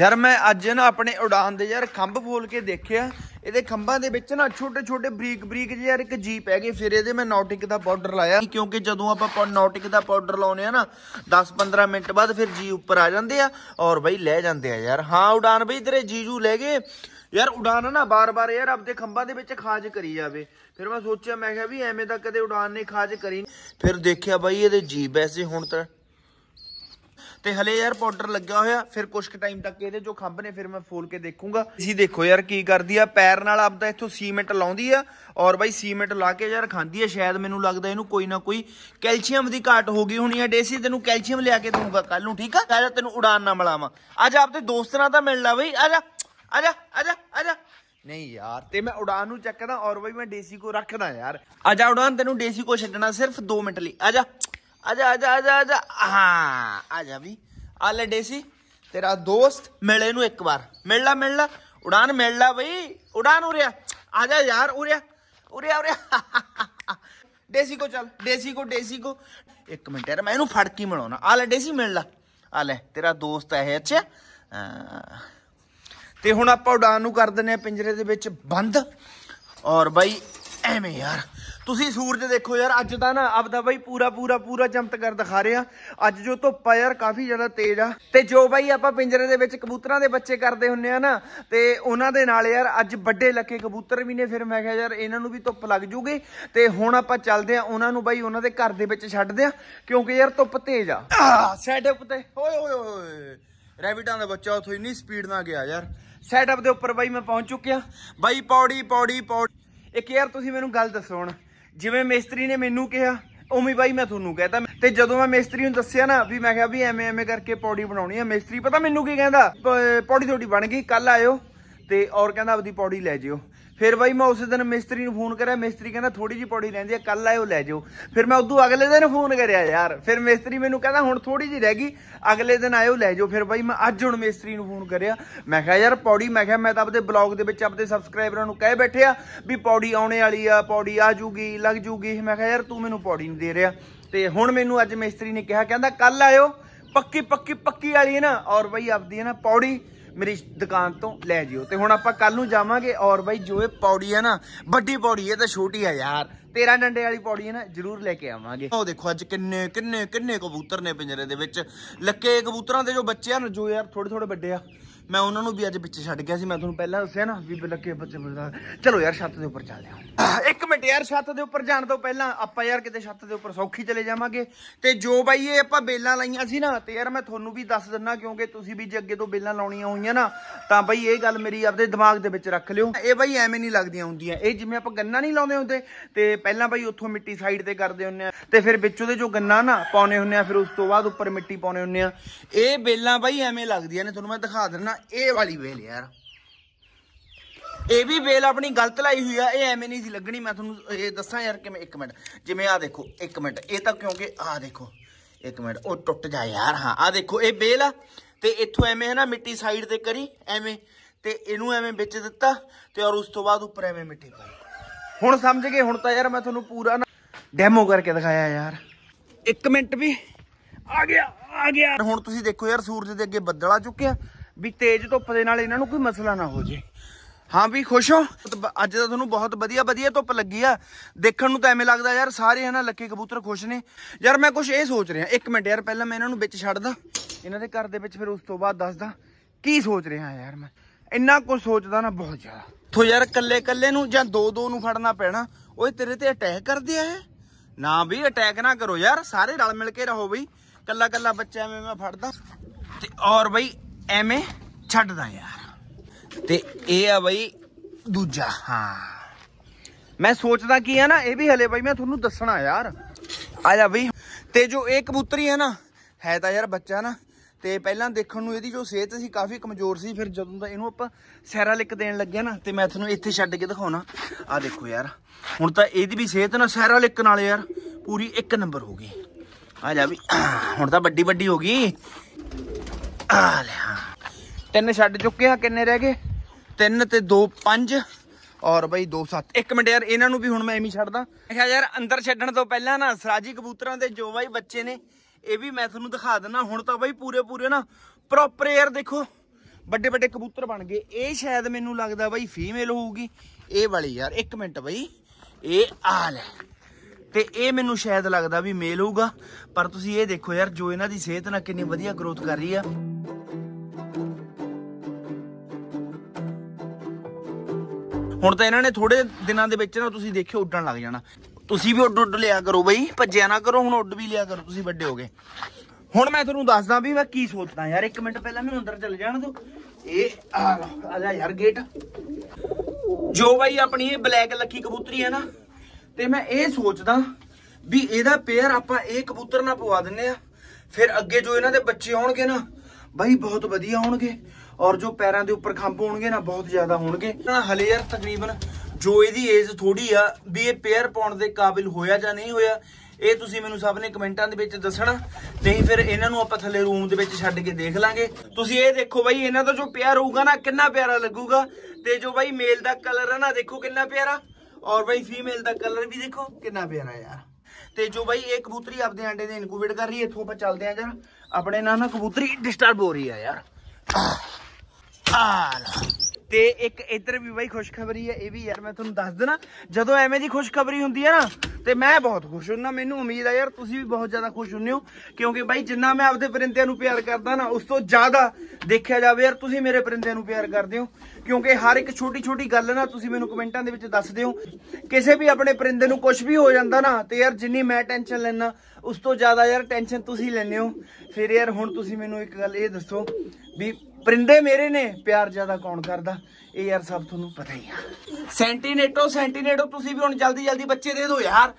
ਯਾਰ ਮੈਂ ਅੱਜ ਨਾ ਆਪਣੇ ਉਡਾਨ ਦੇ ਯਾਰ ਖੰਭ ਫੋਲ ਕੇ ਦੇਖਿਆ ਇਹਦੇ ਖੰਭਾਂ ਦੇ ਵਿੱਚ ਨਾ ਛੋਟੇ ਛੋਟੇ ਬਰੀਕ ਬਰੀਕ ਜਿਹੇ ਯਾਰ ਇੱਕ ਜੀਪ ਹੈਗੇ ਫਿਰ ਇਹਦੇ ਮੈਂ ਨੌਟਿਕ ਦਾ ਪਾਊਡਰ ਲਾਇਆ ਕਿਉਂਕਿ ਜਦੋਂ ਆਪਾਂ ਨੌਟਿਕ ਦਾ ਪਾਊਡਰ ਲਾਉਨੇ ਆ ਨਾ 10-15 ਮਿੰਟ ਬਾਅਦ ਫਿਰ ਜੀ ਉੱਪਰ ਆ ਜਾਂਦੇ ਆ ਔਰ ਬਈ ਲੈ ਜਾਂਦੇ ਆ ਯਾਰ ਹਾਂ ਉਡਾਨ ਬਈ ਤੇਰੇ ਜੀਜੂ ਲੈ ਗਏ ਯਾਰ ਉਡਾਨ ਨਾ ਬਾਰ-ਬਾਰ ਯਾਰ ਆਪਦੇ ਖੰਭਾਂ ਦੇ ਵਿੱਚ ਖਾਜ ਕਰੀ ਜਾਵੇ ਫਿਰ ਮੈਂ ਸੋਚਿਆ ਮੈਂ ਕਿਹਾ ਵੀ ਐਵੇਂ ਤਾਂ ਕਦੇ ਉਡਾਨ ਨੇ ਖਾਜ ਕਰੀ ਫਿਰ ਦੇਖਿਆ ਬਾਈ ਇਹਦੇ ਜੀ ਵੈਸੇ ਹੁਣ ਤਾਂ ਤੇ ਹਲੇ ਯਾਰ ਪਾਊਡਰ ਲੱਗਿਆ ਹੋਇਆ ਫਿਰ ਕੁਝ ਕੁ ਟਾਈਮ ਤੱਕ ਇਹਦੇ ਜੋ ਖੰਭ ਨੇ ਫਿਰ ਮੈਂ ਫੋਲ ਕੇ ਦੇਖੂੰਗਾ ਤੁਸੀਂ ਦੇਖੋ ਯਾਰ ਕੀ ਕਰਦੀ ਆ ਪੈਰ ਨਾਲ ਆਪਦਾ ਇੱਥੋਂ ਸੀਮੈਂਟ ਲਾਉਂਦੀ ਆ ਔਰ ਬਾਈ ਸੀਮੈਂਟ ਲਾ ਕੇ ਯਾਰ ਖਾਂਦੀ ਆ ਸ਼ਾਇਦ ਮੈਨੂੰ ਲੱਗਦਾ ਇਹਨੂੰ ਕੋਈ ਨਾ ਕੋਈ ਕੈਲਸ਼ੀਅਮ ਦੀ ਘਾਟ ਹੋ ਗਈ ਹੋਣੀ ਆ ਡੇਸੀ ਤੈਨੂੰ ਕੈਲਸ਼ੀਅਮ ਲਿਆ ਕੇ ਦੂੰਗਾ ਕੱਲ ਨੂੰ ਠੀਕ ਆ ਜਾ ਤੈਨੂੰ ਉਡਾਨ ਨਾ ਮਿਲਾਵਾਂ ਅੱਜ ਆਪਦੇ ਦੋਸਤ ਨਾਲ ਤਾਂ ਮਿਲ ਲਾ ਬਈ ਆ ਜਾ ਆ ਜਾ ਆ ਜਾ ਆ ਜਾ ਨਹੀਂ ਯਾਰ ਤੇ ਮੈਂ ਉਡਾਨ ਨੂੰ ਚੱਕਦਾ ਔਰ ਬਈ ਮੈਂ ਡੇਸੀ ਕੋ ਰੱਖਦਾ ਯਾਰ ਆ ਜਾ ਉਡਾਨ ਤੈਨੂੰ ਡੇਸੀ ਕੋ ਛੱਡਣਾ ਸਿਰਫ 2 ਮਿੰਟ ਲਈ ਆ ਜਾ ਆਜਾ ਆਜਾ ਆਜਾ ਆਜਾ ਹਾਂ ਆਜਾ ਵੀ ਆ ले डेसी ਤੇਰਾ ਦੋਸਤ ਮਿਲੇ ਨੂੰ ਇੱਕ ਵਾਰ ਮਿਲ ला ਮਿਲ ला ਉਡਾਨ ਮਿਲ ला ਬਈ ਉਡਾਨ ਉਰਿਆ ਆਜਾ ਯਾਰ ਉਰਿਆ ਉਰੇ ਉਰੇ ਡੇਸੀ ਕੋ ਚੱਲ ਡੇਸੀ ਕੋ ਡੇਸੀ ਕੋ ਇੱਕ ਮਿੰਟ ਯਾਰ ਮੈਂ ਇਹਨੂੰ ਫੜ ਕੇ ਮਿਲਾਉਣਾ ਆ ਲੈ ਡੇਸੀ ਮਿਲ ਲੈ ਆ ਲੈ ਤੇਰਾ ਦੋਸਤ ਹੈ ਇਹ ਅੱਛਾ ਤੇ ਹੁਣ ਆਪਾਂ ਉਡਾਨ ਨੂੰ ਕਰ ਦਿੰਨੇ ਆ ਪਿੰਜਰੇ ਦੇ ਵਿੱਚ ਬੰਦ ਔਰ ਬਈ ਐਵੇਂ ਯਾਰ ਤੁਸੀਂ ਸੂਰਜ ਦੇਖੋ ਯਾਰ ਅੱਜ ਤਾਂ ਨਾ ਆਪਦਾ ਬਾਈ ਪੂਰਾ ਪੂਰਾ ਪੂਰਾ ਚਮਤਕਾਰ ਦਿਖਾ ਰਿਹਾ ਅੱਜ ਜੋ ਧੁੱਪ ਆ ਯਾਰ ਕਾਫੀ ਜ਼ਿਆਦਾ ਤੇਜ਼ ਆ ਤੇ ਜੋ ਬਾਈ ਆਪਾਂ ਪਿੰਜਰੇ ਦੇ ਵਿੱਚ ਕਬੂਤਰਾਂ ਦੇ ਬੱਚੇ ਕਰਦੇ ਹੁੰਨੇ ਆ ਨਾ ਤੇ ਉਹਨਾਂ ਦੇ ਨਾਲ ਯਾਰ ਅੱਜ ਵੱਡੇ ਲੱਕੇ ਕਬੂਤਰ ਵੀ ਨੇ ਫਿਰ ਮੈਂ ਕਿਹਾ ਯਾਰ ਇਹਨਾਂ ਨੂੰ ਵੀ ਧੁੱਪ ਲੱਗ ਜੂਗੀ ਤੇ ਹੁਣ ਆਪਾਂ ਚੱਲਦੇ ਆ ਉਹਨਾਂ ਨੂੰ ਬਾਈ ਉਹਨਾਂ ਦੇ ਘਰ ਦੇ ਵਿੱਚ ਛੱਡਦੇ ਆ ਕਿਉਂਕਿ ਯਾਰ ਧੁੱਪ ਤੇਜ਼ ਆ ਸੈਟਅਪ ਤੇ ਓਏ ਓਏ ਓਏ ਰੈਬਿਟਾਂ ਦਾ ਬੱਚਾ ਉਥੋਂ ਇੰਨੀ ਸਪੀਡ ਨਾਲ ਗਿਆ ਯਾਰ ਸੈਟਅਪ ਦੇ ਉੱਪਰ ਬਾਈ ਮੈਂ ਪਹੁੰਚ ਚੁੱਕਿਆ ਬਾਈ ਪੌੜੀ ਪੌੜੀ ਪੌੜੀ ਇੱਕ ਯਾਰ ਤੁਸੀਂ ਮੈਨੂੰ ਗੱਲ ਦੱਸੋ ਹੁਣ ਜਿਵੇਂ ਮਿਸਤਰੀ ਨੇ ਮੈਨੂੰ ਕਿਹਾ ਉਵੇਂ ਬਾਈ ਮੈਂ ਤੁਹਾਨੂੰ ਕਹਤਾ ਤੇ ਜਦੋਂ ਮੈਂ ਮਿਸਤਰੀ ਨੂੰ ਦੱਸਿਆ ਨਾ ਵੀ ਮੈਂ ਕਿਹਾ ਵੀ ਐਵੇਂ ਐਵੇਂ ਕਰਕੇ ਪੌੜੀ ਬਣਾਉਣੀ ਆ ਮਿਸਤਰੀ ਪਤਾ ਮੈਨੂੰ ਕੀ ਕਹਿੰਦਾ ਪੌੜੀ ਤੁਹਾਡੀ ਬਣ ਗਈ ਕੱਲ ਆਇਓ ਤੇ ਔਰ ਕਹਿੰਦਾ ਆਪਦੀ ਪੌੜੀ ਲੈ ਜਿਓ ਫਿਰ ਬਾਈ ਮੈਂ ਉਸੇ ਦਿਨ ਮਿਸਤਰੀ ਨੂੰ ਫੋਨ ਕਰਿਆ ਮਿਸਤਰੀ ਕਹਿੰਦਾ ਥੋੜੀ ਜੀ ਪੌੜੀ ਰਹਿੰਦੀ ਆ ਕੱਲ ਆਇਓ ਲੈ ਜਾਓ ਫਿਰ ਮੈਂ ਉਦੋਂ ਅਗਲੇ ਦਿਨ ਫੋਨ ਕਰਿਆ ਯਾਰ ਫਿਰ ਮਿਸਤਰੀ ਮੈਨੂੰ ਕਹਿੰਦਾ ਹੁਣ ਥੋੜੀ ਜੀ ਰਹਿ ਗਈ ਅਗਲੇ ਦਿਨ ਆਇਓ ਲੈ ਜਾਓ ਫਿਰ ਬਾਈ ਮੈਂ ਅੱਜ ਹੁਣ ਮਿਸਤਰੀ ਨੂੰ ਫੋਨ ਕਰਿਆ ਮੈਂ ਕਿਹਾ ਯਾਰ ਪੌੜੀ ਮੈਂ ਕਿਹਾ ਮੈਂ ਤਾਂ ਆਪਦੇ ਬਲੌਗ ਦੇ ਵਿੱਚ ਆਪਦੇ ਸਬਸਕ੍ਰਾਈਬਰਾਂ ਨੂੰ ਕਹਿ ਬੈਠਿਆ ਵੀ ਪੌੜੀ ਆਉਣੇ ਵਾਲੀ ਆ ਪੌੜੀ ਆ ਜੂਗੀ ਲੱਗ ਜੂਗੀ ਮੈਂ ਕਿਹਾ ਯਾਰ ਤੂੰ ਮੈਨੂੰ ਪੌੜੀ ਨਹੀਂ ਦੇ ਰਿਹਾ ਤੇ ਹੁਣ ਮੈਨੂੰ ਅੱਜ ਮਿਸਤਰੀ ਨੇ ਕਿਹਾ ਕਹਿੰਦਾ ਕੱਲ ਆਇਓ ਪੱਕੀ ਪੱਕੀ ਪੱਕੀ ਵਾਲੀ ਹੈ ਨਾ ਔਰ ਬਾਈ ਆਪਦੀ ਹੈ ਨਾ ਪੌੜੀ ਮੇਰੀ ਦੁਕਾਨ ਤੋਂ ਲੈ ਜਿਓ ਤੇ ਹੁਣ ਆਪਾਂ ਕੱਲ ਨੂੰ ਜਾਵਾਂਗੇ ਔਰ ਬਾਈ ਜੋ ਇਹ ਪੌੜੀ ਹੈ ਨਾ ਵੱਡੀ ਪੌੜੀ ਹੈ ਤਾਂ ਛੋਟੀ ਆ ਯਾਰ ਤੇਰਾ ਡੰਡੇ ਵਾਲੀ ਪੌੜੀ ਹੈ ਨਾ ਜ਼ਰੂਰ ਲੈ ਕੇ ਆਵਾਂਗੇ ਉਹ ਦੇਖੋ ਅੱਜ ਕਿੰਨੇ ਕਿੰਨੇ ਕਿੰਨੇ ਕਬੂਤਰ ਨੇ ਪਿੰਜਰੇ ਦੇ ਵਿੱਚ ਲੱਕੇ ਕਬੂਤਰਾਂ ਦੇ ਜੋ ਬੱਚੇ ਹਨ ਜੋ ਯਾਰ ਥੋੜੇ ਥੋੜੇ ਵੱਡੇ ਆ ਮੈਂ ਉਹਨਾਂ ਨੂੰ ਵੀ ਅੱਜ ਪਿੱਛੇ ਛੱਡ ਗਿਆ ਸੀ ਮੈਂ ਤੁਹਾਨੂੰ ਪਹਿਲਾਂ ਦੱਸਿਆ ਨਾ ਵੀ ਲੱਕੇ ਬੱਚੇ ਚਲੋ ਯਾਰ ਛੱਤ ਦੇ ਉੱਪਰ ਚੱਲਦੇ ਆ ਇੱਕ ਮਿੰਟ ਯਾਰ ਛੱਤ ਦੇ ਉੱਪਰ ਜਾਣ ਤੋਂ ਪਹਿਲਾਂ ਆਪਾਂ ਯਾਰ ਕਿਤੇ ਛੱਤ ਦੇ ਉੱਪਰ ਸੌਖੀ ਚਲੇ ਜਾਵਾਂਗੇ ਤੇ ਜੋ ਬਾਈ ਇਹ ਆਪਾਂ ਬੇਲਾਂ ਲਾਈਆਂ ਸੀ ਨਾ ਤੇ ਯਾਰ ਮੈਂ ਤੁਹਾਨੂੰ ਵੀ ਦੱਸ ਦਿੰਨਾ ਕਿਉਂਕਿ ਤੁਸੀਂ ਵੀ ਜੇ ਅੱਗੇ ਤੋਂ ਬੇਲਾਂ ਲਾਉਣੀਆਂ ਹੋਈਆਂ ਨਾ ਤਾਂ ਬਾਈ ਇਹ ਗੱਲ ਮੇਰੀ ਆਪਦੇ ਦਿਮਾਗ ਦੇ ਵਿੱਚ ਰੱਖ ਲਿਓ ਇਹ ਬਾਈ ਐਵੇਂ ਨਹੀਂ ਲੱਗਦੀਆਂ ਹੁੰਦੀਆਂ ਇਹ ਜਿਵੇਂ ਆਪਾਂ ਗੰਨਾ ਨਹੀਂ ਲਾਉਂਦੇ ਹੁੰਦੇ ਤੇ ਪਹਿਲਾਂ ਬਾਈ ਉੱਥੋਂ ਮਿੱਟੀ ਸਾਈਡ ਤੇ ਕਰਦੇ ਹੁੰਨੇ ਆ ਤੇ ਫਿਰ ਵਿੱਚ ਉਹਦੇ ਜੋ ਗੰਨਾ ਨਾ ਪਾਉਨੇ ਹੁੰਨੇ ਆ ਫਿਰ ਉਸ ਤੋਂ ਬਾਅਦ ਉੱਪਰ ਮਿੱਟੀ ਪਾਉਨੇ ਹੁੰਨੇ ਆ ਇਹ ਬੇਲਾਂ ਬਾਈ ਐਵੇਂ ਲੱਗਦੀਆਂ ਨੇ ਤੁਹਾਨੂੰ ਮੈਂ ਦਿਖਾ ਦਿੰਨਾ ਇਹ ਵਾਲੀ ਬੇਲ ਯਾਰ ਇਹ ਵੀ ਵੇਲ ਆਪਣੀ ਗਲਤ ਲਾਈ ਹੋਈ ਆ ਇਹ ਐਵੇਂ ਨਹੀਂ ਸੀ ਲੱਗਣੀ ਮੈਂ ਤੁਹਾਨੂੰ ਇਹ ਦੱਸਾਂ ਯਾਰ ਕਿਵੇਂ ਇੱਕ ਮਿੰਟ ਜਿਵੇਂ ਆ ਦੇਖੋ ਇੱਕ ਮਿੰਟ ਇਹ ਤਾਂ ਕਿਉਂਕਿ ਆ ਦੇਖੋ ਇੱਕ ਮਿੰਟ ਉਹ ਟੁੱਟ ਜਾ ਯਾਰ ਹਾਂ ਆ ਦੇਖੋ ਇਹ ਵੇਲ ਆ ਤੇ ਇੱਥੋਂ ਐਵੇਂ ਹੈ ਨਾ ਮਿੱਟੀ ਸਾਈਡ ਤੇ ਕਰੀ ਐਵੇਂ ਤੇ ਇਹਨੂੰ ਐਵੇਂ ਵਿੱਚ ਦਿੱਤਾ ਤੇ ਔਰ ਉਸ ਤੋਂ ਬਾਅਦ ਉੱਪਰ ਐਵੇਂ ਮਿੱਟੀ ਪਾਈ ਹੁਣ ਸਮਝ ਗਏ ਹੁਣ ਤਾਂ ਯਾਰ ਮੈਂ ਤੁਹਾਨੂੰ ਪੂਰਾ ਡੈਮੋ ਕਰਕੇ ਦਿਖਾਇਆ ਯਾਰ ਇੱਕ ਮਿੰਟ ਵੀ ਆ ਗਿਆ ਆ ਗਿਆ ਹੁਣ ਤੁਸੀਂ ਦੇਖੋ ਯਾਰ ਸੂਰਜ ਦੇ ਅੱਗੇ ਬੱਦਲ ਆ ਚੁੱਕਿਆ ਵੀ ਤੇਜ਼ ਧੁੱਪ ਦੇ ਨਾਲ ਇਹਨਾਂ ਨੂੰ ਕੋਈ ਮਸਲਾ ਨਾ ਹੋ ਜੇ ਹਾਂ ਵੀ ਖੁਸ਼ ਹੋ ਅੱਜ ਤਾਂ ਤੁਹਾਨੂੰ ਬਹੁਤ ਵਧੀਆ ਵਧੀਆ ਧੁੱਪ ਲੱਗੀ ਆ ਦੇਖਣ ਨੂੰ ਤਾਂ ਐਵੇਂ ਲੱਗਦਾ ਯਾਰ ਸਾਰੇ ਹਨਾ ਲੱਕੇ ਕਬੂਤਰ ਖੁਸ਼ ਨੇ ਯਾਰ ਮੈਂ ਕੁਝ ਇਹ ਸੋਚ ਰਿਹਾ ਇੱਕ ਮਿੰਟ ਯਾਰ ਪਹਿਲਾਂ ਮੈਂ ਇਹਨਾਂ ਨੂੰ ਵਿੱਚ ਛੱਡਦਾ ਇਹਨਾਂ ਦੇ ਘਰ ਦੇ ਵਿੱਚ ਫਿਰ ਉਸ ਤੋਂ ਬਾਅਦ ਦੱਸਦਾ ਕੀ ਸੋਚ ਰਿਹਾ ਯਾਰ ਮੈਂ ਇੰਨਾ ਕੁਝ ਸੋਚਦਾ ਨਾ ਬਹੁਤ ਜ਼ਿਆਦਾ ਤੋ ਯਾਰ ਕੱਲੇ ਕੱਲੇ ਨੂੰ ਜਾਂ ਦੋ ਦੋ ਨੂੰ ਫੜਨਾ ਪੈਣਾ ਓਏ ਤੇਰੇ ਤੇ ਅਟੈਕ ਕਰਦੇ ਆ ਨਾ ਵੀ ਅਟੈਕ ਨਾ ਕਰੋ ਯਾਰ ਸਾਰੇ ਰਲ ਮਿਲ ਕੇ ਰਹੋ ਬਈ ਕੱਲਾ ਕੱਲਾ ਬੱਚਾ ਐਵੇਂ ਮੈਂ ਫੜਦਾ ਤੇ ਔਰ ਬਈ ਐਵੇਂ ਛੱਡਦਾ ਯਾਰ ਤੇ ਇਹ ਆ ਬਈ ਦੂਜਾ ਹਾਂ ਮੈਂ ਸੋਚਦਾ ਕੀ ਆ ਨਾ ਇਹ ਵੀ ਹਲੇ ਬਈ ਮੈਂ ਤੁਹਾਨੂੰ ਦੱਸਣਾ ਯਾਰ ਆ ਜਾ ਬਈ ਤੇ ਜੋ ਇਹ ਕਬੂਤਰੀ ਹੈ ਨਾ ਹੈ ਤਾਂ ਯਾਰ ਬੱਚਾ ਨਾ ਤੇ ਪਹਿਲਾਂ ਦੇਖਣ ਨੂੰ ਇਹਦੀ ਜੋ ਸਿਹਤ ਸੀ ਕਾਫੀ ਕਮਜ਼ੋਰ ਸੀ ਫਿਰ ਜਦੋਂ ਦਾ ਇਹਨੂੰ ਆਪਾਂ ਸੈਰਾਲਿਕ ਦੇਣ ਲੱਗਿਆ ਨਾ ਤੇ ਮੈਂ ਤੁਹਾਨੂੰ ਇੱਥੇ ਛੱਡ ਕੇ ਦਿਖਾਉਣਾ ਆ ਦੇਖੋ ਯਾਰ ਹੁਣ ਤਾਂ ਇਹਦੀ ਵੀ ਸਿਹਤ ਨਾ ਸੈਰਾਲਿਕ ਨਾਲ ਯਾਰ ਪੂਰੀ ਇੱਕ ਨੰਬਰ ਹੋ ਗਈ ਆ ਜਾ ਵੀ ਹੁਣ ਤਾਂ ਵੱਡੀ ਵੱਡੀ ਹੋ ਗਈ ਆ ਲੈ ਹਾਂ ਤਿੰਨ ਛੱਡ ਚੁੱਕੇ ਆ ਕਿੰਨੇ ਰਹਿ ਗਏ ਤਿੰਨ ਤੇ ਦੋ ਪੰਜ ਔਰ ਬਈ 7 ਇੱਕ ਮਿੰਟ ਯਾਰ ਇਹਨਾਂ ਨੂੰ ਵੀ ਹੁਣ ਮੈਂ ਐਵੇਂ ਛੱਡਦਾ ਅੱਛਾ ਯਾਰ ਅੰਦਰ ਛੱਡਣ ਤੋਂ ਪਹਿਲਾਂ ਨਾ ਸਰਾਜੀ ਕਬੂਤਰਾਂ ਦੇ ਜੋ ਬਾਈ ਬੱਚੇ ਨੇ ਇਹ ਵੀ ਮੈਂ ਤੁਹਾਨੂੰ ਦਿਖਾ ਦਿੰਦਾ ਹੁਣ ਤਾਂ ਬਾਈ ਪੂਰੇ ਪੂਰੇ ਨਾ ਪ੍ਰੋਪਰ ਯਾਰ ਦੇਖੋ ਵੱਡੇ ਵੱਡੇ ਕਬੂਤਰ ਬਣ ਗਏ ਇਹ ਸ਼ਾਇਦ ਮੈਨੂੰ ਲੱਗਦਾ ਬਾਈ ਫੀਮੇਲ ਹੋਊਗੀ ਇਹ ਵਾਲੀ ਯਾਰ ਇੱਕ ਮਿੰਟ ਬਾਈ ਇਹ ਆ ਲੈ ਤੇ ਇਹ ਮੈਨੂੰ ਸ਼ਾਇਦ ਲੱਗਦਾ ਵੀ ਮੇਲ ਹੋਊਗਾ ਪਰ ਤੁਸੀਂ ਇਹ ਦੇਖੋ ਯਾਰ ਜੋ ਇਹਨਾਂ ਦੀ ਸਿਹਤ ਨਾਲ ਕਿੰਨੀ ਵਧੀਆ ਗਰੋਥ ਕਰ ਰਹੀ ਆ ਹੁਣ ਤਾਂ ਇਹਨਾਂ ਨੇ ਥੋੜੇ ਦਿਨਾਂ ਦੇ ਵਿੱਚ ਨਾ ਤੁਸੀਂ ਦੇਖਿਓ ਉੱਡਣ ਲੱਗ ਜਾਣਾ ਤੁਸੀਂ ਵੀ ਉੱਡ ਉੱਡ ਲਿਆ ਕਰੋ ਬਈ ਭੱਜਿਆ ਨਾ ਕਰੋ ਹੁਣ ਉੱਡ ਵੀ ਲਿਆ ਕਰੋ ਤੁਸੀਂ ਵੱਡੇ ਹੋ ਗਏ ਹੁਣ ਮੈਂ ਤੁਹਾਨੂੰ ਦੱਸਦਾ ਵੀ ਮੈਂ ਕੀ ਸੋਚਦਾ ਯਾਰ 1 ਮਿੰਟ ਪਹਿਲਾਂ ਮੈਨੂੰ ਅੰਦਰ ਚੱਲ ਜਾਣ ਦਿਓ ਇਹ ਆ ਜਾ ਯਾਰ ਗੇਟ ਜੋ ਬਾਈ ਆਪਣੀ ਇਹ ਬਲੈਕ ਲੱਕੀ ਕਬੂਤਰੀ ਹੈ ਨਾ ਤੇ ਮੈਂ ਇਹ ਸੋਚਦਾ ਵੀ ਇਹਦਾ ਪੇਅਰ ਆਪਾਂ ਇਹ ਕਬੂਤਰ ਨਾਲ ਪਵਾ ਦਿੰਨੇ ਆ ਫਿਰ ਅੱਗੇ ਜੋ ਇਹਨਾਂ ਦੇ ਬੱਚੇ ਆਉਣਗੇ ਨਾ ਬਾਈ ਬਹੁਤ ਵਧੀਆ ਆਉਣਗੇ ਔਰ ਜੋ ਪੈਰਾਂ ਦੇ ਉੱਪਰ ਖੰਭ ਹੋਣਗੇ ਨਾ ਬਹੁਤ ਜ਼ਿਆਦਾ ਹੋਣਗੇ ਹਲੇ ਯਾਰ ਤਕਰੀਬਨ ਜੋ ਇਹਦੀ ਏਜ ਥੋੜੀ ਆ ਵੀ ਇਹ ਪੇਅਰ ਪਾਉਣ ਦੇ ਕਾਬਿਲ ਹੋਇਆ ਜਾਂ ਨਹੀਂ ਹੋਇਆ ਇਹ ਤੁਸੀਂ ਮੈਨੂੰ ਸਭ ਨੇ ਕਮੈਂਟਾਂ ਦੇ ਵਿੱਚ ਦੱਸਣਾ ਨਹੀਂ ਫਿਰ ਇਹਨਾਂ ਨੂੰ ਆਪਾਂ ਥੱਲੇ ਰੂਮ ਦੇ ਵਿੱਚ ਛੱਡ ਕੇ ਦੇਖ ਲਾਂਗੇ ਤੁਸੀਂ ਇਹ ਦੇਖੋ ਬਾਈ ਇਹਨਾਂ ਦਾ ਜੋ ਪਿਆਰ ਹੋਊਗਾ ਨਾ ਕਿੰਨਾ ਪਿਆਰਾ ਲੱਗੂਗਾ ਤੇ ਜੋ ਬਾਈ ਮੇਲ ਦਾ ਕਲਰ ਹੈ ਨਾ ਦੇਖੋ ਕਿੰਨਾ ਪਿਆਰਾ ਔਰ ਬਾਈ ਫੀਮੇਲ ਦਾ ਕਲਰ ਵੀ ਦੇਖੋ ਕਿੰਨਾ ਪਿਆਰਾ ਯਾਰ ਤੇ ਜੋ ਬਾਈ ਇਹ ਕਬੂਤਰੀ ਆਪਦੇ ਆਂਡੇ ਦੇ ਇਨਕੂਬੇਟ ਕਰ ਰਹੀ ਹੈ ਇੱਥੋਂ ਆਪਾਂ ਚੱਲਦੇ ਆਂ ਜਰਾ ਆਪਣੇ ਨਾਲ ਨਾ ਕਬੂਤਰੀ ਡਿਸਟਰਬ ਹੋ ਰਹੀ ਆ ਯਾਰ ਤੇ ਇੱਕ ਇਧਰ ਵੀ ਬਾਈ ਖੁਸ਼ਖਬਰੀ ਹੈ ਇਹ ਵੀ ਯਾਰ ਮੈਂ ਤੁਹਾਨੂੰ ਦੱਸ ਦੇਣਾ ਜਦੋਂ ਐਵੇਂ ਦੀ ਖੁਸ਼ਖਬਰੀ ਹੁੰਦੀ ਹੈ ਨਾ ਤੇ ਮੈਂ ਬਹੁਤ ਖੁਸ਼ ਹੁੰਨਾ ਮੈਨੂੰ ਉਮੀਦ ਆ ਯਾਰ ਤੁਸੀਂ ਵੀ ਬਹੁਤ ਜ਼ਿਆਦਾ ਖੁਸ਼ ਹੁੰਨੇ ਹੋ ਕਿਉਂਕਿ ਬਾਈ ਜਿੰਨਾ ਮੈਂ ਆਪਦੇ ਪਰਿੰਦਿਆਂ ਨੂੰ ਪਿਆਰ ਕਰਦਾ ਨਾ ਉਸ ਤੋਂ ਜ਼ਿਆਦਾ ਦੇਖਿਆ ਜਾਵੇ ਯਾਰ ਤੁਸੀਂ ਮੇਰੇ ਪਰਿੰਦਿਆਂ ਨੂੰ ਪਿਆਰ ਕਰਦੇ ਹੋ ਕਿਉਂਕਿ ਹਰ ਇੱਕ ਛੋਟੀ ਛੋਟੀ ਗੱਲ ਨਾ ਤੁਸੀਂ ਮੈਨੂੰ ਕਮੈਂਟਾਂ ਦੇ ਵਿੱਚ ਦੱਸਦੇ ਹੋ ਕਿਸੇ ਵੀ ਆਪਣੇ ਪਰਿੰਦੇ ਨੂੰ ਕੁਝ ਵੀ ਹੋ ਜਾਂਦਾ ਨਾ ਤੇ ਯਾਰ ਜਿੰਨੀ ਮੈਂ ਟੈਨਸ਼ਨ ਲੈਣਾ ਉਸ ਤੋਂ ਜ਼ਿਆਦਾ ਯਾਰ ਟੈਨਸ਼ਨ ਤੁਸੀਂ ਲੈਂਦੇ ਹੋ ਫਿਰ ਯਾਰ ਹੁਣ ਤੁਸੀਂ ਮੈਨੂੰ ਇੱਕ ਗੱਲ ਇਹ ਦੱਸੋ ਵੀ ਪਰਿੰਦੇ ਮੇਰੇ ਨੇ ਪਿਆਰ ਜ਼ਿਆਦਾ ਕੌਣ ਕਰਦਾ ਇਹ ਯਾਰ ਸਭ ਤੁਹਾਨੂੰ ਪਤਾ ਹੀ ਆ ਸੈਂਟੀਨੇਟੋ ਸੈਂਟੀਨੇਟੋ ਤੁਸੀਂ ਵੀ ਹੁਣ ਜਲਦੀ ਜਲਦੀ ਬੱਚੇ ਦੇ ਦਿਓ ਯਾਰ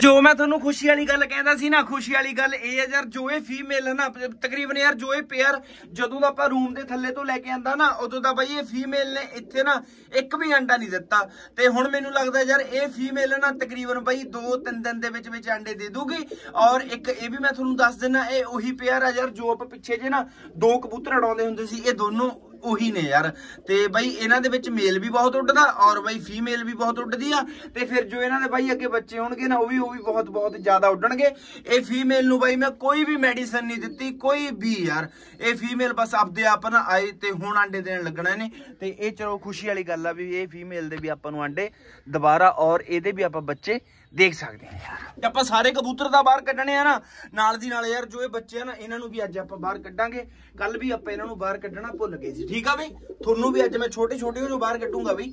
ਜੋ ਮੈਂ ਤੁਹਾਨੂੰ ਖੁਸ਼ੀ ਵਾਲੀ ਗੱਲ ਕਹਿੰਦਾ ਸੀ ਨਾ ਖੁਸ਼ੀ ਵਾਲੀ ਗੱਲ ਇਹ ਯਾਰ ਜੋ ਇਹ ਫੀਮੇਲ ਹੈ ਨਾ ਤਕਰੀਬਨ ਯਾਰ ਜੋ ਇਹ ਪੇਅਰ ਜਦੋਂ ਦਾ ਆਪਾਂ ਰੂਮ ਦੇ ਥੱਲੇ ਤੋਂ ਲੈ ਕੇ ਆਂਦਾ ਨਾ ਉਦੋਂ ਦਾ ਬਈ ਇਹ ਫੀਮੇਲ ਨੇ ਇੱਥੇ ਨਾ ਇੱਕ ਵੀ ਅੰਡਾ ਨਹੀਂ ਦਿੱਤਾ ਤੇ ਹੁਣ ਮੈਨੂੰ ਲੱਗਦਾ ਯਾਰ ਇਹ ਫੀਮੇਲ ਨਾ ਤਕਰੀਬਨ ਬਈ 2-3 ਦਿਨ ਦੇ ਵਿੱਚ ਵਿੱਚ ਅੰਡੇ ਦੇ ਦੂਗੀ ਔਰ ਇੱਕ ਇਹ ਵੀ ਮੈਂ ਤੁਹਾਨੂੰ ਦੱਸ ਦਿੰਨਾ ਇਹ ਉਹੀ ਪੇਅਰ ਆ ਯਾਰ ਜੋ ਆਪਾਂ ਪਿੱਛੇ ਜੇ ਨਾ ਦੋ ਕਬੂਤਰ ਅੜਾਉਂਦੇ ਹੁੰਦੇ ਸੀ ਇਹ ਦੋਨੋਂ ਉਹੀ ਨੇ ਯਾਰ ਤੇ ਬਾਈ ਇਹਨਾਂ ਦੇ ਵਿੱਚ ਮੇਲ ਵੀ ਬਹੁਤ ਉੱਡਦਾ ਔਰ ਬਾਈ ਫੀਮੇਲ ਵੀ ਬਹੁਤ ਉੱਡਦੀ ਆ ਤੇ ਫਿਰ ਜੋ ਇਹਨਾਂ ਦੇ ਬਾਈ ਅੱਗੇ ਬੱਚੇ ਹੋਣਗੇ ਨਾ ਉਹ ਵੀ ਉਹ ਵੀ ਬਹੁਤ ਬਹੁਤ ਜ਼ਿਆਦਾ ਉੱਡਣਗੇ ਇਹ ਫੀਮੇਲ ਨੂੰ ਬਾਈ ਮੈਂ ਕੋਈ ਵੀ ਮੈਡੀਸਨ ਨਹੀਂ ਦਿੱਤੀ ਕੋਈ ਵੀ ਯਾਰ ਇਹ ਫੀਮੇਲ ਬਸ ਆਪਦੇ ਆਪ ਨਾ ਆਏ ਤੇ ਹੁਣ ਆਂਡੇ ਦੇਣ ਲੱਗਣਾ ਨੇ ਤੇ ਇਹ ਚਲੋ ਖੁਸ਼ੀ ਵਾਲੀ ਗੱਲ ਆ ਵੀ ਇਹ ਫੀਮੇਲ ਦੇ ਵੀ ਆਪਾਂ ਨੂੰ ਆਂਡੇ ਦੁਬਾਰਾ ਔਰ ਇਹਦੇ ਵੀ ਆਪਾਂ ਬੱਚੇ ਦੇਖ ਸਕਦੇ ਆ ਯਾਰ ਆਪਾਂ ਸਾਰੇ ਕਬੂਤਰ ਦਾ ਬਾਹਰ ਕੱਢਣੇ ਆ ਨਾ ਨਾਲ ਦੀ ਨਾਲ ਯਾਰ ਜੋ ਇਹ ਬੱਚੇ ਆ ਨਾ ਇਹਨਾਂ ਨੂੰ ਵੀ ਅੱਜ ਆਪਾਂ ਬਾਹਰ ਕੱਢਾਂਗੇ ਕੱਲ ਵੀ ਆਪਾਂ ਇਹਨਾਂ ਨੂੰ ਬਾਹਰ ਕੱਢਣਾ ਭੁੱਲ ਗਏ ਸੀ ਠੀਕ ਆ ਬਈ ਤੁਹਾਨੂੰ ਵੀ ਅੱਜ ਮੈਂ ਛੋਟੇ ਛੋਟੇ ਨੂੰ ਬਾਹਰ ਕੱਢੂੰਗਾ ਬਈ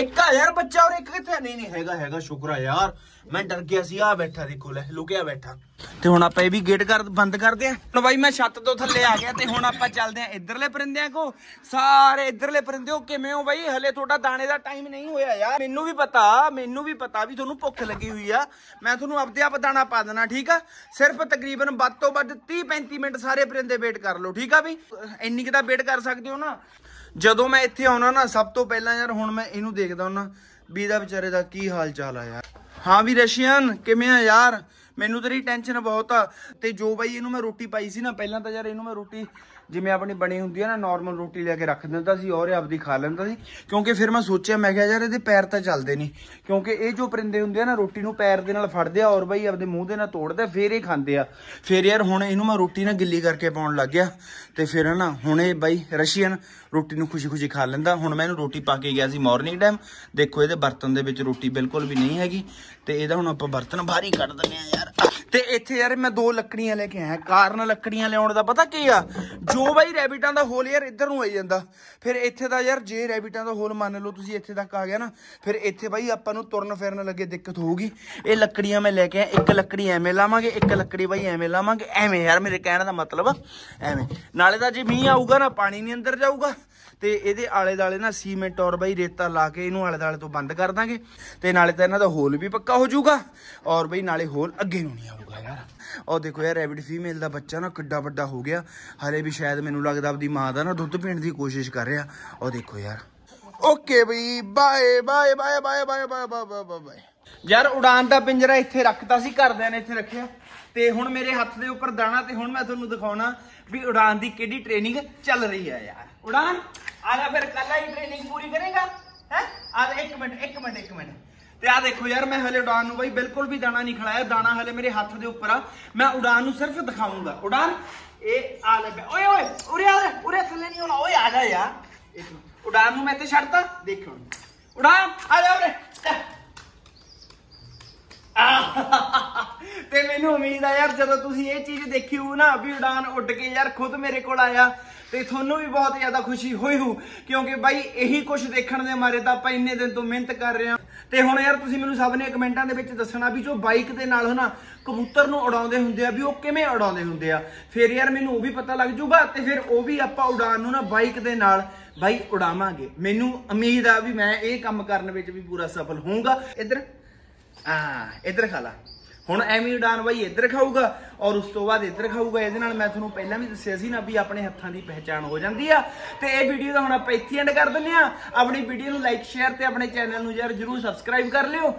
ਇੱਕ ਆ ਯਾਰ ਬੱਚਾ ਔਰ ਇੱਕ ਕਿੱਥੇ ਨਹੀਂ ਨਹੀਂ ਹੈਗਾ ਹੈਗਾ ਸ਼ੁਕਰ ਆ ਯਾਰ ਮੈਂ ਡਰ ਗਿਆ ਸੀ ਆ ਬੈਠਾ ਦੇਖੋ ਲੈ ਲੁਕਿਆ ਬੈਠਾ ਤੇ ਹੁਣ ਆਪਾਂ ਇਹ ਵੀ ਗੇਟ ਕਰ ਬੰਦ ਕਰਦੇ ਆ ਹੁਣ ਬਾਈ ਮੈਂ ਛੱਤ ਤੋਂ ਥੱਲੇ ਆ ਗਿਆ ਤੇ ਹੁਣ ਆਪਾਂ ਚੱਲਦੇ ਆ ਇਧਰਲੇ ਪਰਿੰਦਿਆਂ ਕੋ ਸਾਰੇ ਇਧਰਲੇ ਪਰਿੰਦਿਓ ਕਿਵੇਂ ਹੋ ਬਾਈ ਹਲੇ ਤੁਹਾਡਾ ਦਾਣੇ ਦਾ ਟਾਈਮ ਨਹੀਂ ਹੋਇਆ ਯਾਰ ਮੈਨੂੰ ਵੀ ਪਤਾ ਮੈਨੂੰ ਵੀ ਪਤਾ ਵੀ ਤੁਹਾਨੂੰ ਭੁੱਖ ਲੱਗੀ ਹੋਈ ਆ ਮੈਂ ਤੁਹਾਨੂੰ ਆਪਦੇ ਆਪ ਦਾਣਾ ਪਾ ਦੇਣਾ ਠੀਕ ਆ ਸਿਰਫ ਤਕਰੀਬਨ ਵੱਧ ਤੋਂ ਵੱਧ 30 35 ਮਿੰਟ ਸਾਰੇ ਪਰਿੰਦੇ ਵੇਟ ਕਰ ਲਓ ਠੀਕ ਆ ਵੀ ਇੰਨੀ ਕਿ ਤਾਂ ਵੇਟ ਕਰ ਸਕਦੇ ਹੋ ਨਾ ਜਦੋਂ ਮੈਂ ਇੱਥੇ ਆਉਣਾ ਨਾ ਸਭ ਤੋਂ ਪਹਿਲਾਂ ਯਾਰ ਹੁਣ ਮੈਂ ਇਹਨੂੰ ਦੇਖਦਾ ਹੁੰਨਾ ਵੀ ਦਾ ਵਿਚਾਰੇ ਦਾ ਕੀ ਹਾਲ ਚਾਲ ਆ ਯਾਰ ਹਾਂ ਵੀ ਰਸ਼ੀਅਨ ਕਿਵੇਂ ਆ ਯਾਰ ਮੈਨੂੰ ਤੇਰੀ ਟੈਨਸ਼ਨ ਬਹੁਤ ਆ ਤੇ ਜੋ ਬਾਈ ਇਹਨੂੰ ਮੈਂ ਰੋਟੀ ਪਾਈ ਸੀ ਨਾ ਪਹਿਲਾਂ ਤਾਂ ਯਾਰ ਇਹਨੂੰ ਮੈਂ ਰੋਟੀ ਜਿਵੇਂ ਆਪਣੀ ਬਣੀ ਹੁੰਦੀ ਹੈ ਨਾ ਨਾਰਮਲ ਰੋਟੀ ਲੈ ਕੇ ਰੱਖ ਦਿੰਦਾ ਸੀ ਔਰ ਆਪਦੀ ਖਾ ਲੈਂਦਾ ਸੀ ਕਿਉਂਕਿ ਫਿਰ ਮੈਂ ਸੋਚਿਆ ਮੈਂ ਕਿਹਾ ਯਾਰ ਇਹਦੇ ਪੈਰ ਤਾਂ ਚੱਲਦੇ ਨਹੀਂ ਕਿਉਂਕਿ ਇਹ ਜੋ ਪਰਿੰਦੇ ਹੁੰਦੇ ਆ ਨਾ ਰੋਟੀ ਨੂੰ ਪੈਰ ਦੇ ਨਾਲ ਫੜਦੇ ਆ ਔਰ ਬਈ ਆਪਦੇ ਮੂੰਹ ਦੇ ਨਾਲ ਤੋੜਦੇ ਫੇਰ ਇਹ ਖਾਂਦੇ ਆ ਫੇਰ ਯਾਰ ਹੁਣ ਇਹਨੂੰ ਮੈਂ ਰੋਟੀ ਨਾਲ ਗਿੱਲੀ ਕਰਕੇ ਪਾਉਣ ਲੱਗ ਗਿਆ ਤੇ ਫਿਰ ਹਨਾ ਹੁਣ ਇਹ ਬਾਈ ਰਸ਼ੀਅਨ ਰੋਟੀ ਨੂੰ ਖੁਸ਼ੀ-ਖੁਸ਼ੀ ਖਾ ਲੈਂਦਾ ਹੁਣ ਮੈਂ ਇਹਨੂੰ ਰੋਟੀ ਪਾ ਕੇ ਗਿਆ ਸੀ ਮਾਰਨਿੰਗ ਟਾਈਮ ਦੇਖੋ ਇਹਦੇ ਬਰਤਨ ਦੇ ਵਿੱਚ ਰੋਟੀ ਬਿਲਕੁਲ ਵੀ ਨਹੀਂ ਹੈਗੀ ਤੇ ਇਹਦਾ ਹੁਣ ਆਪਾਂ ਬਰਤਨ ਬਾਹਰ ਹੀ ਕੱਢ ਦਿੰਦੇ ਆ ਯਾਰ ਤੇ ਇੱਥੇ ਯਾਰ ਮੈਂ ਦੋ ਲੱਕੜੀਆਂ ਲੈ ਕੇ ਆਇਆ ਕਾਰਨ ਲੱਕੜੀਆਂ ਲਿਆਉਣ ਦਾ ਪਤਾ ਕੀ ਆ ਜੋ ਬਾਈ ਰੈਬਿਟਾਂ ਦਾ ਹੋਲ ਯਾਰ ਇੱਧਰ ਨੂੰ ਆਈ ਜਾਂਦਾ ਫਿਰ ਇੱਥੇ ਦਾ ਯਾਰ ਜੇ ਰੈਬਿਟਾਂ ਦਾ ਹੋਲ ਮੰਨ ਲਓ ਤੁਸੀਂ ਇੱਥੇ ਤੱਕ ਆ ਗਿਆ ਨਾ ਫਿਰ ਇੱਥੇ ਬਾਈ ਆਪਾਂ ਨੂੰ ਤੁਰਨ ਫਿਰਨ ਲੱਗੇ ਦਿੱਕਤ ਹੋਊਗੀ ਇਹ ਲੱਕੜੀਆਂ ਮੈਂ ਲੈ ਕੇ ਆਇਆ ਇੱਕ ਲੱਕੜੀ ਐਵੇਂ ਲਾਵਾਂਗੇ ਇੱਕ ਲੱਕੜੀ ਬਾਈ ਐਵੇਂ ਲਾਵਾਂਗੇ ਐਵੇਂ ਯਾਰ ਮੇਰੇ ਕਹਿਣ ਦਾ ਮਤਲਬ ਐਵੇਂ ਨਾਲੇ ਤਾਂ ਜੇ ਮੀਂਹ ਆਊਗਾ ਨਾ ਪਾਣੀ ਨਹੀਂ ਅੰਦਰ ਜਾਊਗਾ ਤੇ ਇਹਦੇ ਆਲੇ ਦਾਲੇ ਨਾ ਸੀਮੈਂਟ ਔਰ ਬਈ ਰੇਤਾ ਲਾ ਕੇ ਇਹਨੂੰ ਆਲੇ ਦਾਲੇ ਤੋਂ ਬੰਦ ਕਰ ਦਾਂਗੇ ਤੇ ਨਾਲੇ ਤਾਂ ਇਹਨਾਂ ਦਾ ਹੋਲ ਵੀ ਪੱਕਾ ਹੋ ਜਾਊਗਾ ਔਰ ਬਈ ਨਾਲੇ ਹੋਲ ਅੱਗੇ ਨੂੰ ਨਹੀਂ ਆਊਗਾ ਯਾਰ ਔਰ ਦੇਖੋ ਯਾਰ ਰੈਬਿਟ ਫੀਮੇਲ ਦਾ ਬੱਚਾ ਨਾ ਕਿੱਡਾ ਵੱਡਾ ਹੋ ਗਿਆ ਹਲੇ ਵੀ ਸ਼ਾਇਦ ਮੈਨੂੰ ਲੱਗਦਾ ਆਪਦੀ ਮਾਂ ਦਾ ਨਾ ਦੁੱਧ ਪੀਣ ਦੀ ਕੋਸ਼ਿਸ਼ ਕਰ ਰਿਹਾ ਔਰ ਦੇਖੋ ਯਾਰ ਓਕੇ ਬਈ bye bye bye bye bye bye bye bye ਯਾਰ ਉਡਾਨ ਦਾ ਪਿੰਜਰਾ ਇੱਥੇ ਰੱਖਤਾ ਸੀ ਘਰਦਿਆਂ ਨੇ ਇੱਥੇ ਰੱਖਿਆ ਤੇ ਹੁਣ ਮੇਰੇ ਹੱਥ ਦੇ ਉੱਪਰ ਦਾਣਾ ਤੇ ਹੁਣ ਮੈਂ ਤੁਹਾਨੂੰ ਦਿਖਾਉਣਾ ਵੀ ਉਡਾਨ ਦੀ ਕਿਹੜੀ ਟ੍ਰੇਨਿੰਗ ਚੱਲ ਰਹੀ ਹੈ ਯਾਰ ਉਡਾਨ ਆਲਾ ਫਿਰ ਕੱਲਾ ਹੀ ਟ੍ਰੇਨਿੰਗ ਪੂਰੀ ਕਰੇਗਾ ਹੈ ਆ ਇੱਕ ਮਿੰਟ ਇੱਕ ਮਿੰਟ ਇੱਕ ਮਿੰਟ ਤੇ ਆ ਦੇਖੋ ਯਾਰ ਮੈਂ ਹਲੇ ਉਡਾਨ ਨੂੰ ਬਾਈ ਬਿਲਕੁਲ ਵੀ ਦਾਣਾ ਨਹੀਂ ਖਿਲਾਇਆ ਦਾਣਾ ਹਲੇ ਮੇਰੇ ਹੱਥ ਦੇ ਉੱਪਰ ਆ ਮੈਂ ਉਡਾਨ ਨੂੰ ਸਿਰਫ ਦਿਖਾਉਂਗਾ ਉਡਾਨ ਇਹ ਆ ਲੈ ਓਏ ਓਏ ਉਰੇ ਆ ਉਰੇ ਥੱਲੇ ਨਹੀਂ ਹੋਣਾ ਓਏ ਆ ਜਾ ਯਾਰ ਉਡਾਨ ਨੂੰ ਮੈਂ ਤੇ ਛੱਡਤਾ ਦੇਖੋ ਉਡਾਨ ਆ ਜਾ ਉਰੇ ਆ ਤੇ ਮੈਨੂੰ ਉਮੀਦ ਆ ਯਾਰ ਜਦੋਂ ਤੁਸੀਂ ਇਹ ਚੀਜ਼ ਦੇਖੀ ਹੋ ਨਾ ਵੀ ਉਡਾਨ ਉੱਡ ਕੇ ਯਾਰ ਖੁਦ ਮੇਰੇ ਕੋਲ ਆਇਆ ਤੇ ਤੁਹਾਨੂੰ ਵੀ ਬਹੁਤ ਜ਼ਿਆਦਾ ਖੁਸ਼ੀ ਹੋਈ ਹੋ ਕਿਉਂਕਿ ਬਾਈ ਇਹੀ ਕੁਝ ਦੇਖਣ ਦੇ ਮਾਰੇ ਤਾਂ ਆਪਾਂ ਇੰਨੇ ਦਿਨ ਤੋਂ ਮਿਹਨਤ ਕਰ ਰਹੇ ਹਾਂ ਤੇ ਹੁਣ ਯਾਰ ਤੁਸੀਂ ਮੈਨੂੰ ਸਭ ਨੇ ਕਮੈਂਟਾਂ ਦੇ ਵਿੱਚ ਦੱਸਣਾ ਵੀ ਜੋ ਬਾਈਕ ਦੇ ਨਾਲ ਹਨਾ ਕਬੂਤਰ ਨੂੰ ਉਡਾਉਂਦੇ ਹੁੰਦੇ ਆ ਵੀ ਉਹ ਕਿਵੇਂ ਉਡਾਉਂਦੇ ਹੁੰਦੇ ਆ ਫਿਰ ਯਾਰ ਮੈਨੂੰ ਉਹ ਵੀ ਪਤਾ ਲੱਗ ਜੂਗਾ ਤੇ ਫਿਰ ਉਹ ਵੀ ਆਪਾਂ ਉਡਾਨ ਨੂੰ ਨਾ ਬਾਈਕ ਦੇ ਨਾਲ ਬਾਈ ਉਡਾਵਾਂਗੇ ਮੈਨੂੰ ਉਮੀਦ ਆ ਵੀ ਮੈਂ ਇਹ ਕੰਮ ਕਰਨ ਵਿੱਚ ਵੀ ਪੂਰਾ ਸਫਲ ਹੋਊਗਾ ਇੱਧਰ ਆ ਇੱਧਰ ਖਾਲਾ ਹੁਣ ਉਡਾਨ ਬਾਈ ਇੱਧਰ ਖਾਊਗਾ ਔਰ ਉਸ ਤੋਂ ਬਾਅਦ ਇੱਧਰ ਖਾਊਗਾ ਇਹਦੇ ਨਾਲ ਮੈਂ ਤੁਹਾਨੂੰ ਪਹਿਲਾਂ ਵੀ ਦੱਸਿਆ ਸੀ ਨਾ ਵੀ ਆਪਣੇ ਹੱਥਾਂ ਦੀ ਪਹਿਚਾਣ ਹੋ ਜਾਂਦੀ ਆ ਤੇ ਇਹ ਵੀਡੀਓ ਦਾ ਹੁਣ ਆਪਾਂ ਇੱਥੇ ਐਂਡ ਕਰ ਦਿੰਦੇ ਆ ਆਪਣੀ ਵੀਡੀਓ ਨੂੰ ਲਾਈਕ ਸ਼ੇਅਰ ਤੇ ਆਪਣੇ ਚੈਨਲ ਨੂੰ ਯਾਰ ਜਰੂਰ ਸਬਸਕ੍ਰਾਈਬ ਕਰ ਲਿਓ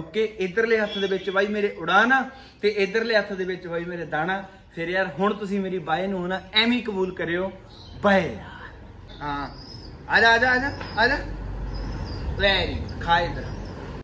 ਓਕੇ ਇਧਰਲੇ ਹੱਥ ਦੇ ਵਿੱਚ ਬਾਈ ਮੇਰੇ ਉਡਾਨ ਆ ਤੇ ਇਧਰਲੇ ਹੱਥ ਦੇ ਵਿੱਚ ਬਾਈ ਮੇਰੇ ਦਾਣਾ ਫਿਰ ਯਾਰ ਹੁਣ ਤੁਸੀਂ ਮੇਰੀ ਬਾਏ ਨੂੰ ਨਾ ਐਵੇਂ ਕਬੂਲ ਕਰਿਓ ਬਾਏ ਯਾਰ ਹਾਂ ਆ ਜਾ ਆ ਜਾ ਆ ਜਾ ਵੈਰੀ ਖਾਇਦਰ